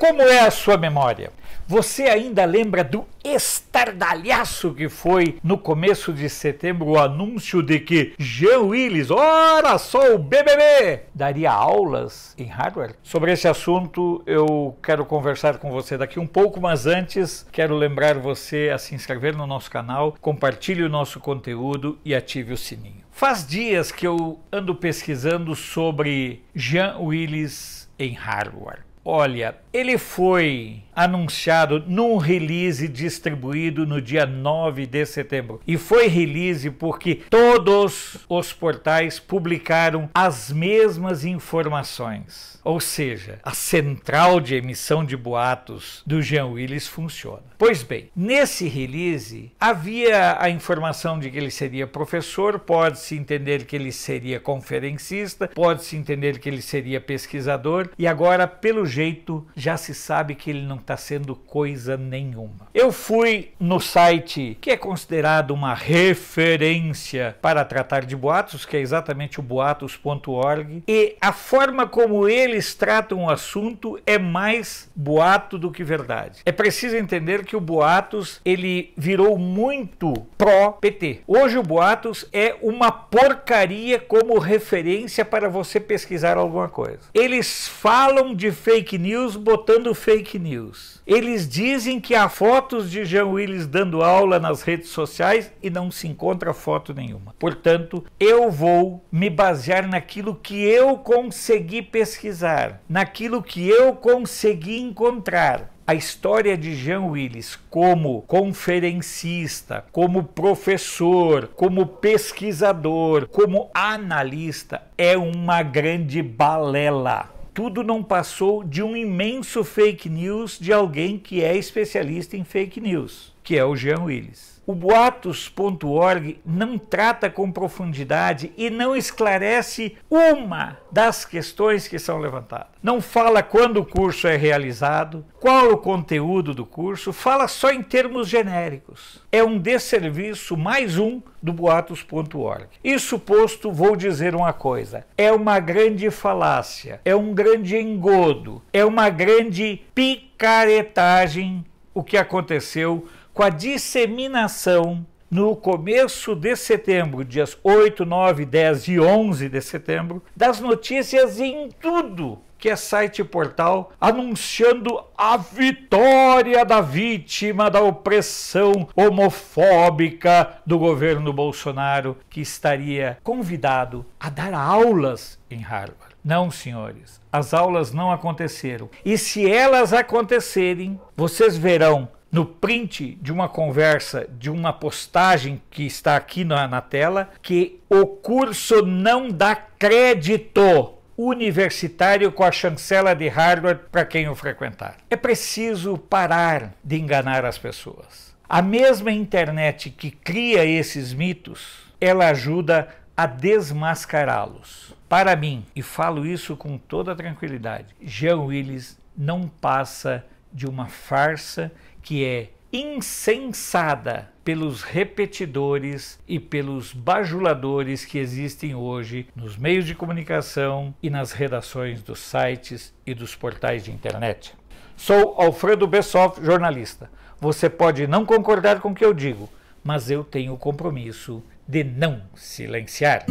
Como é a sua memória? Você ainda lembra do estardalhaço que foi no começo de setembro o anúncio de que Jean Willis, ora só o BBB, daria aulas em hardware? Sobre esse assunto eu quero conversar com você daqui um pouco, mas antes quero lembrar você a se inscrever no nosso canal, compartilhe o nosso conteúdo e ative o sininho. Faz dias que eu ando pesquisando sobre Jean Willis en hardware. Olha, ele foi anunciado num release distribuído no dia 9 de setembro. E foi release porque todos os portais publicaram as mesmas informações. Ou seja, a central de emissão de boatos do Jean Willis funciona. Pois bem, nesse release havia a informação de que ele seria professor, pode-se entender que ele seria conferencista, pode-se entender que ele seria pesquisador, e agora, pelo sujeito já se sabe que ele não está sendo coisa nenhuma. Eu fui no site que é considerado uma referência para tratar de boatos, que é exatamente o boatos.org, e a forma como eles tratam o assunto é mais boato do que verdade. É preciso entender que o boatos ele virou muito pró-PT. Hoje o boatos é uma porcaria como referência para você pesquisar alguma coisa. Eles falam de fake fake news botando fake news. Eles dizem que há fotos de Jean Willis dando aula nas redes sociais e não se encontra foto nenhuma. Portanto, eu vou me basear naquilo que eu consegui pesquisar, naquilo que eu consegui encontrar. A história de Jean Willis como conferencista, como professor, como pesquisador, como analista é uma grande balela tudo não passou de um imenso fake news de alguém que é especialista em fake news que é o Jean Willis. O boatos.org não trata com profundidade e não esclarece uma das questões que são levantadas. Não fala quando o curso é realizado, qual o conteúdo do curso, fala só em termos genéricos. É um desserviço mais um do boatos.org. Isso posto, vou dizer uma coisa: é uma grande falácia, é um grande engodo, é uma grande picaretagem o que aconteceu com a disseminação no começo de setembro, dias 8, 9, 10 e 11 de setembro, das notícias em tudo que é site e portal, anunciando a vitória da vítima da opressão homofóbica do governo Bolsonaro, que estaria convidado a dar aulas em Harvard. Não, senhores, as aulas não aconteceram. E se elas acontecerem, vocês verão no print de uma conversa, de uma postagem que está aqui na, na tela, que o curso não dá crédito universitário com a chancela de Harvard para quem o frequentar. É preciso parar de enganar as pessoas. A mesma internet que cria esses mitos, ela ajuda a desmascará-los. Para mim, e falo isso com toda tranquilidade, Jean Willis não passa de uma farsa que é insensada pelos repetidores e pelos bajuladores que existem hoje nos meios de comunicação e nas redações dos sites e dos portais de internet. Sou Alfredo Bessoff, jornalista. Você pode não concordar com o que eu digo, mas eu tenho o compromisso de não silenciar.